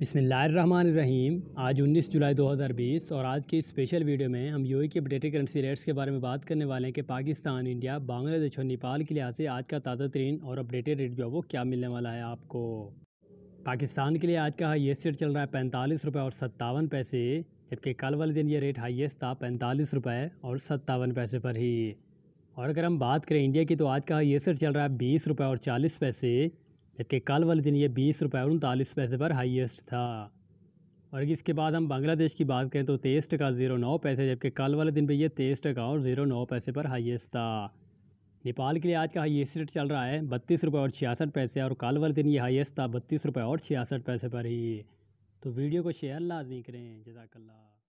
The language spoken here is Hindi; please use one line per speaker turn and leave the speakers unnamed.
बिसमीम आज 19 जुलाई 2020 और आज की स्पेशल वीडियो में हम यूए की अपडेटेड करेंसी रेट्स के बारे में बात करने वाले हैं कि पाकिस्तान इंडिया बांग्लादेश और नेपाल के लिहाज से आज का ताज़ा तरीन और अपडेटेड रेट जो है वो क्या मिलने वाला है आपको पाकिस्तान के लिए आज का हाइएस्ट रेट चल रहा है पैंतालीस रुपये और सत्तावन पैसे जबकि कल वाले दिन ये रेट हाइएस्ट था पैंतालीस रुपये और सत्तावन पैसे पर ही और अगर हम बात करें इंडिया की तो आज का हाइएस्ट रेट चल रहा है बीस रुपये और चालीस पैसे जबकि कल वाले दिन ये बीस रुपये और उनतालीस पैसे पर हाईएस्ट था और इसके बाद हम बांग्लादेश की बात करें तो तेईस टका ज़ीरो नौ पैसे जबकि कल वाले दिन पर ये तेईस टका और ज़ीरो नौ पैसे पर हाईएस्ट था नेपाल के लिए आज का हाईएस्ट रेट चल रहा है बत्तीस रुपये और छियासठ पैसे और कल वाले दिन ये हाईएस्ट था बत्तीस रुपये और छियासठ पैसे पर ही तो वीडियो को शेयर लाजमी करें जजाकल्ला